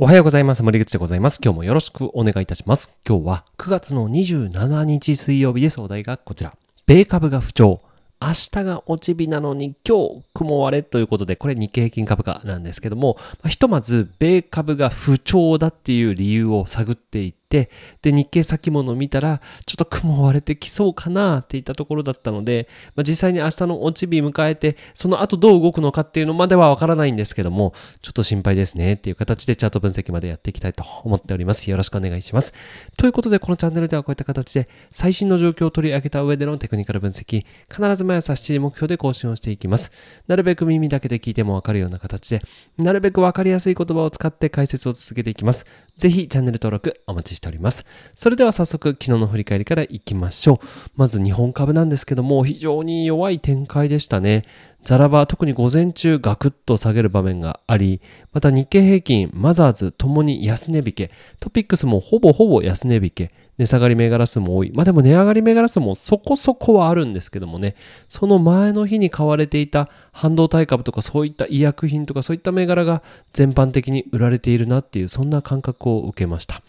おはようございます。森口でございます。今日もよろしくお願いいたします。今日は9月の27日水曜日です。お題がこちら。米株が不調。明日が落ち日なのに今日雲割れということで、これ日経平均株価なんですけども、ひとまず米株が不調だっていう理由を探っていて、で、日経先物を見たら、ちょっと雲割れてきそうかなっていったところだったので、まあ、実際に明日の落ち日迎えて、その後どう動くのかっていうのまではわからないんですけども、ちょっと心配ですねっていう形でチャート分析までやっていきたいと思っております。よろしくお願いします。ということで、このチャンネルではこういった形で、最新の状況を取り上げた上でのテクニカル分析、必ず毎朝7時目標で更新をしていきます。なるべく耳だけで聞いてもわかるような形で、なるべくわかりやすい言葉を使って解説を続けていきます。ぜひチャンネル登録お待ちしております。それでは早速昨日の振り返りからいきましょう。まず日本株なんですけども非常に弱い展開でしたね。ザラバ特に午前中ガクッと下げる場面があり、また日経平均、マザーズともに安値引け、トピックスもほぼほぼ安値引け、値下がり銘柄数も多い。まあでも値上がり銘柄数もそこそこはあるんですけどもね、その前の日に買われていた半導体株とかそういった医薬品とかそういった銘柄が全般的に売られているなっていう、そんな感覚を受けました。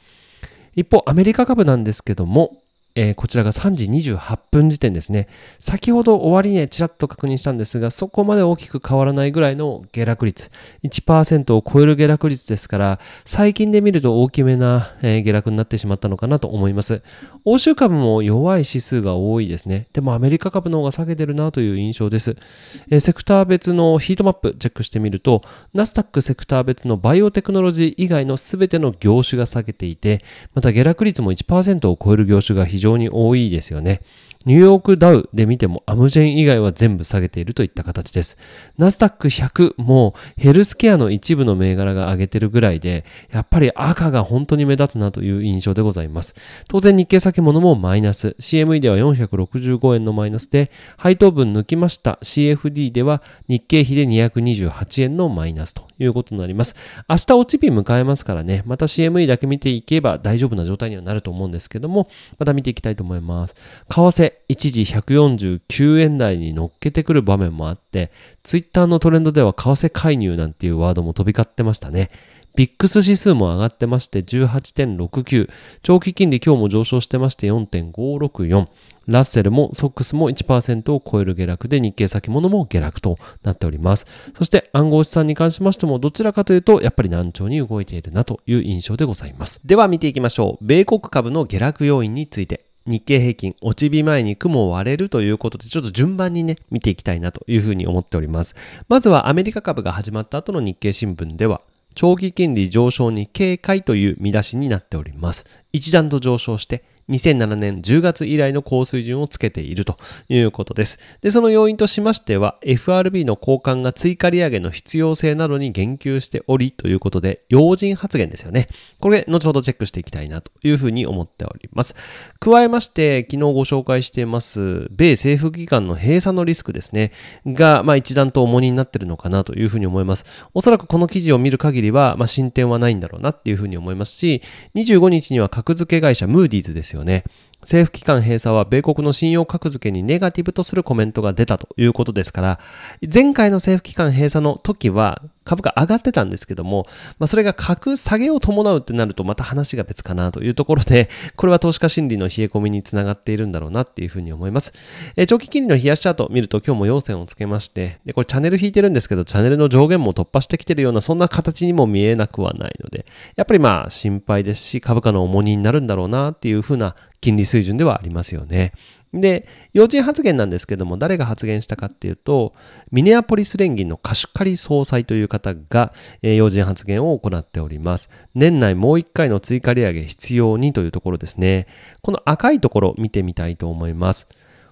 一方、アメリカ株なんですけども、えー、こちらが3時28分時点ですね。先ほど終わり値ちらっと確認したんですが、そこまで大きく変わらないぐらいの下落率。1%を超える下落率ですから、最近で見ると大きめな、え下落になってしまったのかなと思います。欧州株も弱い指数が多いですね。でもアメリカ株の方が下げてるなという印象です。えセクター別のヒートマップチェックしてみると、ナスタックセクター別のバイオテクノロジー以外の全ての業種が下げていて、また下落率も1%を超える業種が非常非常に多いですよね。ニューヨークダウで見てもアムジェン以外は全部下げているといった形です。ナスダック100もヘルスケアの一部の銘柄が上げてるぐらいで、やっぱり赤が本当に目立つなという印象でございます。当然日経先物もマイナス、CME では465円のマイナスで、配当分抜きました CFD では日経比で228円のマイナスということになります。明日落ち日迎えますからね、また CME だけ見ていけば大丈夫な状態にはなると思うんですけども、また見ていきたいと思います。為替一時149円台に乗っけてくる場面もあって、ツイッターのトレンドでは為替介入なんていうワードも飛び交ってましたね。ビックス指数も上がってまして18.69。長期金利今日も上昇してまして4.564。ラッセルもソックスも1%を超える下落で日経先物も下落となっております。そして暗号資産に関しましてもどちらかというとやっぱり難聴に動いているなという印象でございます。では見ていきましょう。米国株の下落要因について。日経平均落ち日前に雲を割れるということで、ちょっと順番にね、見ていきたいなというふうに思っております。まずはアメリカ株が始まった後の日経新聞では、長期金利上昇に警戒という見出しになっております。一段と上昇して2007年10月以来の高水準をつけているということです。で、その要因としましては、FRB の交換が追加利上げの必要性などに言及しておりということで、要人発言ですよね。これ、後ほどチェックしていきたいなというふうに思っております。加えまして、昨日ご紹介しています、米政府機関の閉鎖のリスクですね、が、まあ一段と重荷になってるのかなというふうに思います。おそらくこの記事を見る限りは、まあ進展はないんだろうなっていうふうに思いますし、25日には格付け会社ムーディーズですよよね。政府機関閉鎖は米国の信用格付けにネガティブとするコメントが出たということですから、前回の政府機関閉鎖の時は、株価上がってたんですけども、まあ、それが格下げを伴うってなるとまた話が別かなというところで、これは投資家心理の冷え込みにつながっているんだろうなっていうふうに思います。えー、長期金利の冷やしチャートを見ると今日も陽線をつけまして、で、これチャンネル引いてるんですけど、チャンネルの上限も突破してきてるような、そんな形にも見えなくはないので、やっぱりまあ心配ですし、株価の重荷になるんだろうなっていうふうな金利水準ではありますよね。で、要人発言なんですけども、誰が発言したかっていうと、ミネアポリス連銀の貸し借り総裁という方が、えー、要人発言を行っております。年内もう1回の追加利上げ必要にというところですね。この赤いところ見てみたいと思います。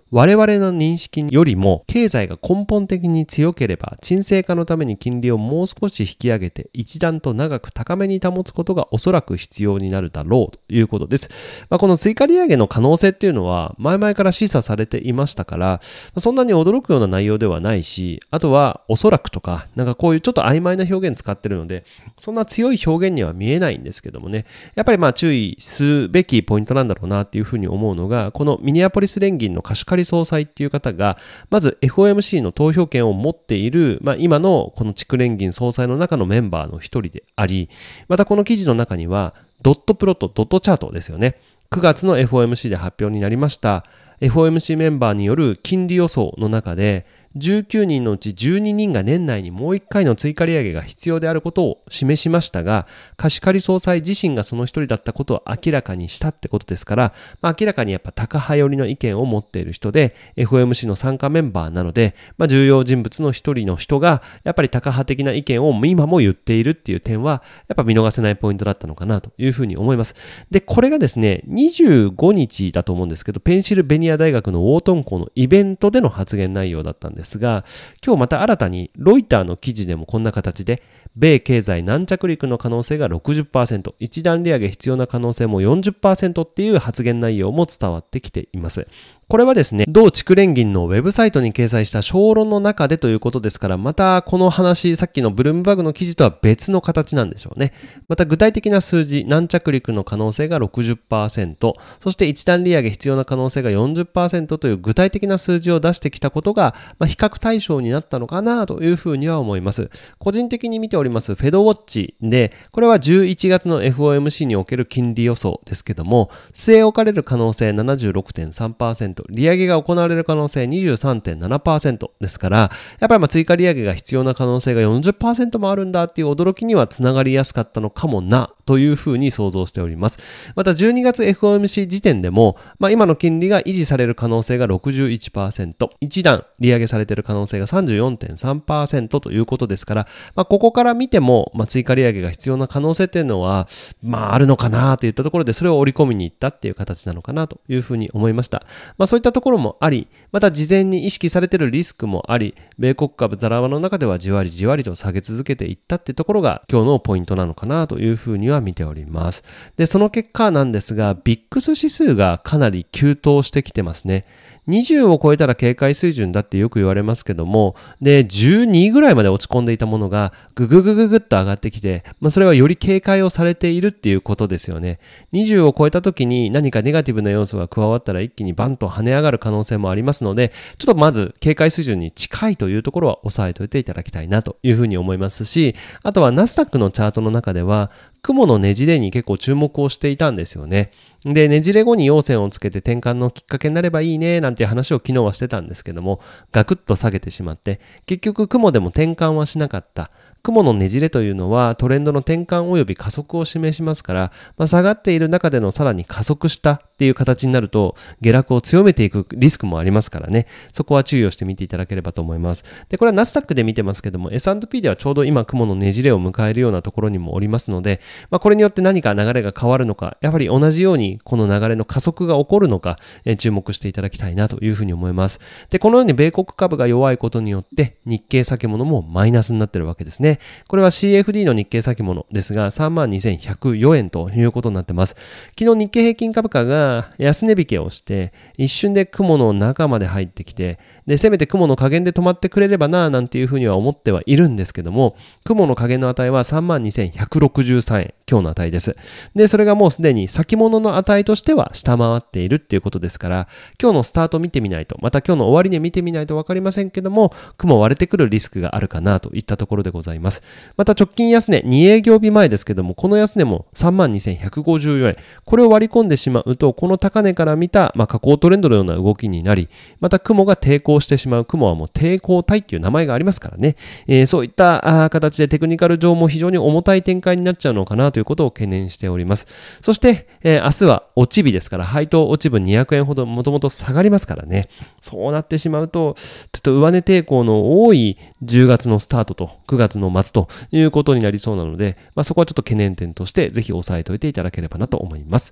我々の認識よりも経済が根本的に強ければ沈静化のために金利をもう少し引き上げて一段と長く高めに保つことがおそらく必要になるだろうということです。まあ、この追加利上げの可能性っていうのは前々から示唆されていましたからそんなに驚くような内容ではないしあとはおそらくとかなんかこういうちょっと曖昧な表現使ってるのでそんな強い表現には見えないんですけどもねやっぱりまあ注意すべきポイントなんだろうなっていうふうに思うのがこのミニアポリス連銀の可視化仮総裁っていう方が、まず FOMC の投票権を持っている、まあ、今のこの地区連銀総裁の中のメンバーの一人であり、またこの記事の中には、ドットプロット、ドットチャートですよね。9月の FOMC で発表になりました FOMC メンバーによる金利予想の中で19人のうち12人が年内にもう1回の追加利上げが必要であることを示しましたが、貸し借り総裁自身がその一人だったことを明らかにしたってことですから、まあ、明らかにやっぱ高派寄りの意見を持っている人で、FOMC の参加メンバーなので、まあ、重要人物の一人の人が、やっぱり高派的な意見を今も言っているっていう点は、やっぱ見逃せないポイントだったのかなというふうに思います。で、これがですね、25日だと思うんですけど、ペンシルベニア大学のウォートン校のイベントでの発言内容だったんです。ですが、今日また新たにロイターの記事でもこんな形で米経済軟着陸の可能性が60%、一段利上げ必要な可能性も40%っていう発言内容も伝わってきています。これはですね、同地区連銀のウェブサイトに掲載した小論の中でということですから、またこの話、さっきのブルームバーグの記事とは別の形なんでしょうね。また具体的な数字、軟着陸の可能性が60%、そして一段利上げ必要な可能性が40%という具体的な数字を出してきたことが、まあ、比較対象になったのかなというふうには思います。個人的に見ておりりますフェドウォッチで、これは11月の FOMC における金利予想ですけども、据え置かれる可能性76.3%、利上げが行われる可能性23.7%ですから、やっぱりま追加利上げが必要な可能性が40%もあるんだっていう驚きにはつながりやすかったのかもなというふうに想像しております。また12月 FOMC 時点でも、まあ、今の金利が維持される可能性が61%、1段利上げされている可能性が34.3%ということですから、まあ、ここからから見ても、まあ、追加利上げが必要な可能性っていうのは、まあ、あるのかなといったところで、それを織り込みにいったっていう形なのかなというふうに思いました。まあ、そういったところもあり、また事前に意識されてるリスクもあり、米国株ざらわの中ではじわりじわりと下げ続けていったってところが、今日のポイントなのかなというふうには見ております。で、その結果なんですが、ビックス指数がかなり急騰してきてますね。20を超えたら警戒水準だってよく言われますけども、で、12ぐらいまで落ち込んでいたものが、ぐぐぐぐぐぐっと上がってきて、まあ、それはより警戒をされているっていうことですよね。20を超えた時に何かネガティブな要素が加わったら一気にバンと跳ね上がる可能性もありますので、ちょっとまず警戒水準に近いというところは押さえておいていただきたいなというふうに思いますし、あとはナスダックのチャートの中では、雲のねじれに結構注目をしていたんですよね。で、ねじれ後に陽線をつけて転換のきっかけになればいいね、なんていう話を昨日はしてたんですけども、ガクッと下げてしまって、結局雲でも転換はしなかった。雲のねじれというのはトレンドの転換及び加速を示しますから、まあ、下がっている中でのさらに加速したっていう形になると下落を強めていくリスクもありますからねそこは注意をしてみていただければと思いますでこれはナスダックで見てますけども S&P ではちょうど今雲のねじれを迎えるようなところにもおりますので、まあ、これによって何か流れが変わるのかやはり同じようにこの流れの加速が起こるのか、え注目していただきたいなというふうに思いますでこのように米国株が弱いことによって日経先物もマイナスになってるわけですねこれは CFD の日経先物ですが、32,104円ということになってます。昨日日経平均株価が安値引けをして、一瞬で雲の中まで入ってきて、で、せめて雲の加減で止まってくれればな、なんていうふうには思ってはいるんですけども、雲の加減の値は32,163円、今日の値です。で、それがもうすでに先物の値としては下回っているっていうことですから、今日のスタート見てみないと、また今日の終値見てみないとわかりませんけども、雲割れてくるリスクがあるかなといったところでございます。います。また直近安値、2営業日前ですけども、この安値も32,154円。これを割り込んでしまうと、この高値から見た、まあ、下降トレンドのような動きになり、また雲が抵抗してしまう。雲はもう抵抗体っていう名前がありますからね。えー、そういった形でテクニカル上も非常に重たい展開になっちゃうのかなということを懸念しております。そして、えー、明日は落ち日ですから、配当落ち分200円ほどもともと下がりますからね。そうなってしまうと、ちょっと上値抵抗の多い10月のスタートと9月のを待つということになりそうなので、まあ、そこはちょっと懸念点としてぜひ押さえておいていただければなと思います。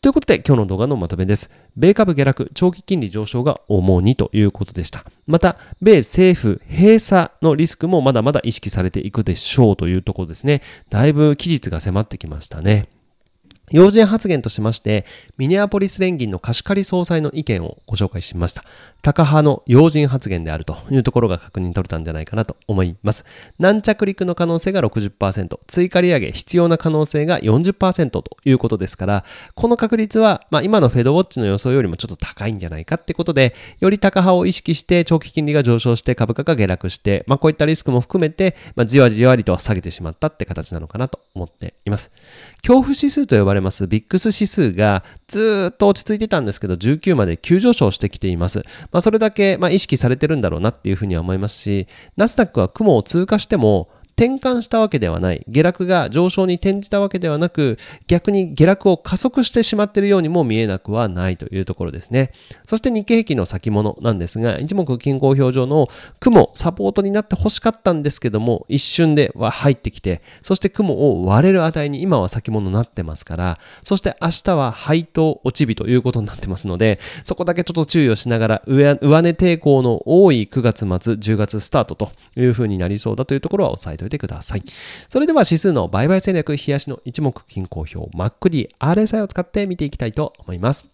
ということで今日の動画のまとめです。米株下落、長期金利上昇が主にということでした。また、米政府閉鎖のリスクもまだまだ意識されていくでしょうというところですね。だいぶ期日が迫ってきましたね。要人発言としまして、ミネアポリス連銀の貸し借り総裁の意見をご紹介しました。高派の要人発言であるというところが確認取れたんじゃないかなと思います。軟着陸の可能性が60%、追加利上げ必要な可能性が40%ということですから、この確率は、まあ、今のフェドウォッチの予想よりもちょっと高いんじゃないかってことで、より高派を意識して長期金利が上昇して株価が下落して、まあ、こういったリスクも含めて、まあ、じわじわりと下げてしまったって形なのかなと思っています。恐怖指数と呼ばれれます VIX 指数がずっと落ち着いてたんですけど19まで急上昇してきています。まあ、それだけ、まあ、意識されてるんだろうなっていうふうには思いますし、ナスダックは雲を通過しても転換したわけではない。下落が上昇に転じたわけではなく、逆に下落を加速してしまっているようにも見えなくはないというところですね。そして日経平均の先物なんですが、一目均衡表上の雲、サポートになって欲しかったんですけども、一瞬では入ってきて、そして雲を割れる値に今は先物なってますから、そして明日は配当落ち日ということになってますので、そこだけちょっと注意をしながら、上値抵抗の多い9月末、10月スタートというふうになりそうだというところは押さえておおいてください。それでは指数の売買戦略、冷やしの一目均衡表、m a c d RSI を使って見ていきたいと思います。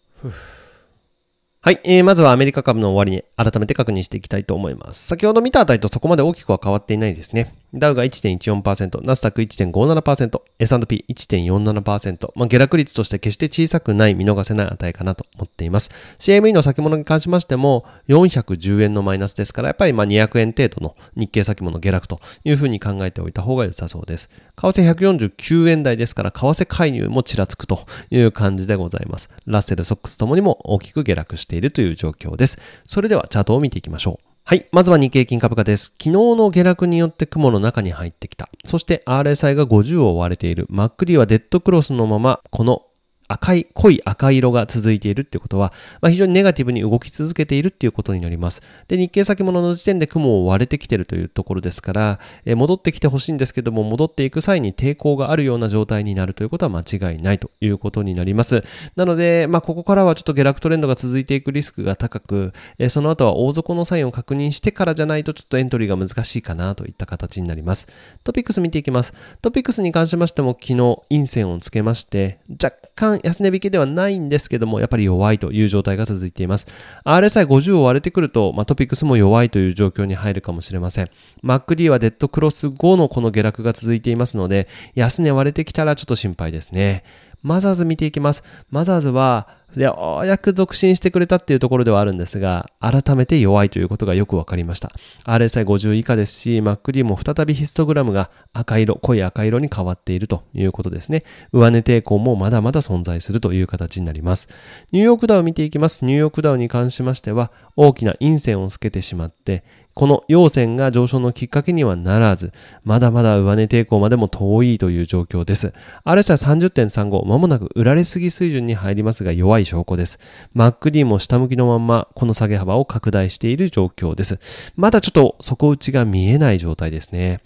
はい、えー、まずはアメリカ株の終値、改めて確認していきたいと思います。先ほど見た値とそこまで大きくは変わっていないですね。ダウが1.14%、ナスダック1.57%、S&P1.47%、まあ、下落率として決して小さくない見逃せない値かなと思っています。CME の先物に関しましても、410円のマイナスですから、やっぱりまあ200円程度の日経先物下落というふうに考えておいた方が良さそうです。為替149円台ですから、為替介入もちらつくという感じでございます。ラッセル、ソックスともにも大きく下落してているという状況です。それではチャートを見ていきましょう。はい。まずは日経金株価です。昨日の下落によって雲の中に入ってきた。そして RSI が50を割れている。マックリはデッドクロスのまま、この赤い、濃い赤色が続いているっていうことは、まあ、非常にネガティブに動き続けているっていうことになります。で、日経先物の時点で雲を割れてきてるというところですから、え戻ってきてほしいんですけども、戻っていく際に抵抗があるような状態になるということは間違いないということになります。なので、まあ、ここからはちょっと下落トレンドが続いていくリスクが高く、えその後は大底のサインを確認してからじゃないとちょっとエントリーが難しいかなといった形になります。トピックス見ていきます。トピックスに関しましても昨日陰線をつけまして、若干安値引けではないんですけども、やっぱり弱いという状態が続いています。RSI50 を割れてくると、まあ、トピックスも弱いという状況に入るかもしれません。MacD はデッドクロス後のこの下落が続いていますので、安値割れてきたらちょっと心配ですね。マザーズ見ていきます。マザーズは、ようやく続進してくれたっていうところではあるんですが、改めて弱いということがよくわかりました。RSI50 以下ですし、MacD も再びヒストグラムが赤色、濃い赤色に変わっているということですね。上値抵抗もまだまだ存在するという形になります。ニューヨークダウ見ていきます。ニューヨークダウに関しましては、大きな陰線をつけてしまって、この陽線が上昇のきっかけにはならず、まだまだ上値抵抗までも遠いという状況です。RSI 30.35、まもなく売られすぎ水準に入りますが弱い証拠です。MacD も下向きのまま、この下げ幅を拡大している状況です。まだちょっと底打ちが見えない状態ですね。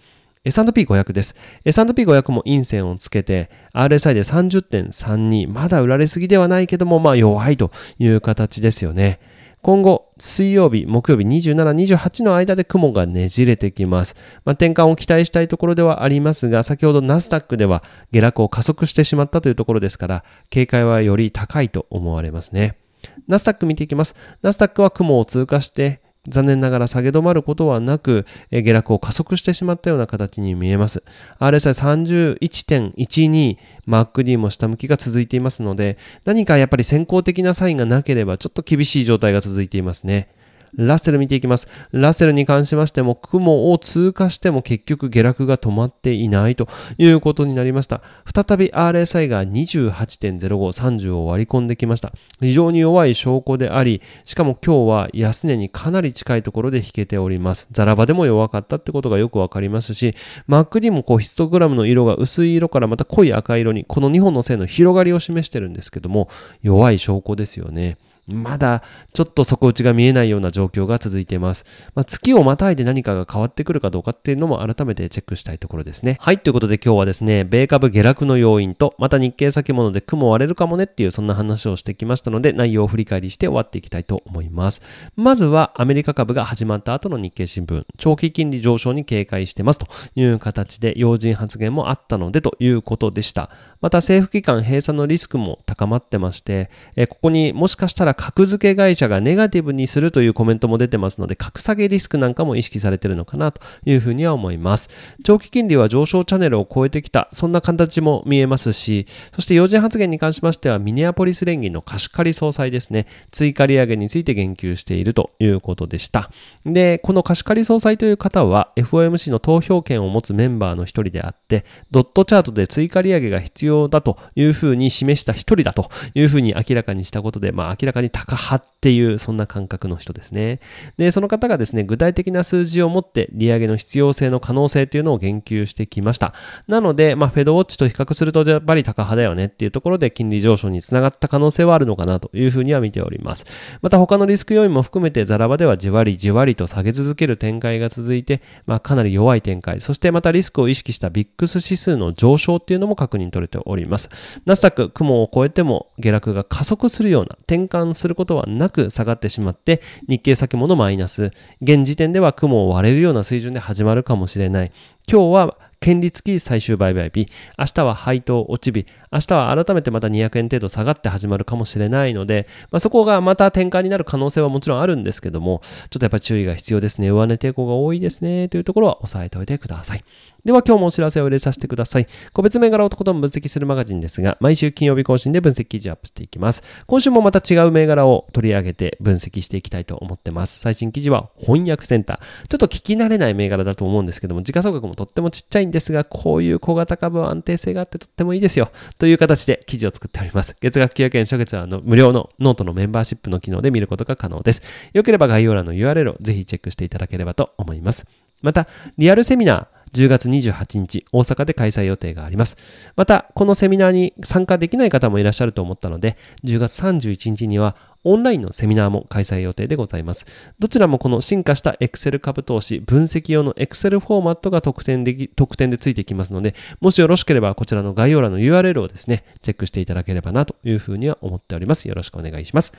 S&P500 です。S&P500 も陰線をつけて、RSI で30.32、まだ売られすぎではないけども、まあ弱いという形ですよね。今後、水曜日、木曜日27、28の間で雲がねじれてきます。まあ、転換を期待したいところではありますが、先ほどナスダックでは下落を加速してしまったというところですから、警戒はより高いと思われますね。ナスダック見ていきます。ナスダックは雲を通過して、残念ながら下げ止まることはなく、え下落を加速してしまったような形に見えます。RSI31.12、マーク d も下向きが続いていますので、何かやっぱり先行的なサインがなければ、ちょっと厳しい状態が続いていますね。ラッセル見ていきます。ラッセルに関しましても、雲を通過しても結局下落が止まっていないということになりました。再び RSI が28.05、30を割り込んできました。非常に弱い証拠であり、しかも今日は安値にかなり近いところで引けております。ザラバでも弱かったってことがよくわかりますし、m a c にもこうヒストグラムの色が薄い色からまた濃い赤色に、この2本の線の広がりを示してるんですけども、弱い証拠ですよね。まだちょっと底打ちが見えないような状況が続いています。まあ、月をまたいで何かが変わってくるかどうかっていうのも改めてチェックしたいところですね。はい、ということで今日はですね、米株下落の要因と、また日経先物で雲割れるかもねっていうそんな話をしてきましたので、内容を振り返りして終わっていきたいと思います。まずはアメリカ株が始まった後の日経新聞、長期金利上昇に警戒してますという形で要人発言もあったのでということでした。また政府機関閉鎖のリスクも高まってまして、えここにもしかしたら格付け会社がネガティブにするというコメントも出てますので、格下げリスクなんかも意識されてるのかなというふうには思います。長期金利は上昇チャンネルを超えてきた、そんな形も見えますし、そして要人発言に関しましては、ミネアポリス連銀の貸し借り総裁ですね、追加利上げについて言及しているということでした。で、この貸し借り総裁という方は、FOMC の投票権を持つメンバーの一人であって、ドットチャートで追加利上げが必要だというふうに示した一人だというふうに明らかにしたことで、まあ明らかにり高派っていう、そんな感覚の人ですね。で、その方がですね、具体的な数字を持って利上げの必要性の可能性というのを言及してきました。なので、まあ、フェドウォッチと比較すると、やっぱり高派だよねっていうところで、金利上昇につながった可能性はあるのかなというふうには見ております。また、他のリスク要因も含めて、ザラバではじわりじわりと下げ続ける展開が続いて、まあ、かなり弱い展開、そしてまたリスクを意識したビックス指数の上昇っていうのも確認取れております。ナスダック、雲を越えても下落が加速するような転換することはなく下がってしまって、日経先物マイナス、現時点では雲を割れるような水準で始まるかもしれない。今日は権利付き最終売買日、明日は配当落ち日、明日は改めてまた200円程度下がって始まるかもしれないので、まあ、そこがまた転換になる可能性はもちろんあるんですけども、ちょっとやっぱり注意が必要ですね。上値抵抗が多いですね。というところは押さえておいてください。では今日もお知らせを入れさせてください。個別銘柄をとことん分析するマガジンですが、毎週金曜日更新で分析記事アップしていきます。今週もまた違う銘柄を取り上げて分析していきたいと思ってます。最新記事は翻訳センター。ちょっと聞き慣れない銘柄だと思うんですけども、時価総額もとってもちっちゃいんですが、こういう小型株は安定性があってとってもいいですよ。という形で記事を作っております。月額900円初月はあの無料のノートのメンバーシップの機能で見ることが可能です。よければ概要欄の URL をぜひチェックしていただければと思います。また、リアルセミナー、10月28日、大阪で開催予定があります。また、このセミナーに参加できない方もいらっしゃると思ったので、10月31日には、オンラインのセミナーも開催予定でございます。どちらもこの進化した Excel 株投資、分析用の Excel フォーマットが特典で特典でついてきますので、もしよろしければこちらの概要欄の URL をですね、チェックしていただければなというふうには思っております。よろしくお願いします。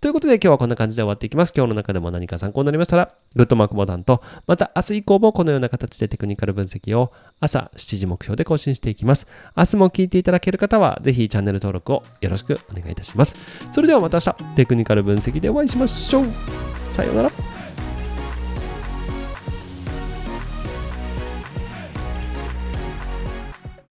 ということで今日はこんな感じで終わっていきます。今日の中でも何か参考になりましたら、グッドマークボタンと、また明日以降もこのような形でテクニカル分析を朝7時目標で更新していきます。明日も聞いていただける方は、ぜひチャンネル登録をよろしくお願いいたします。それではまた明日、クニカル分析でお会いしましょう。さようなら。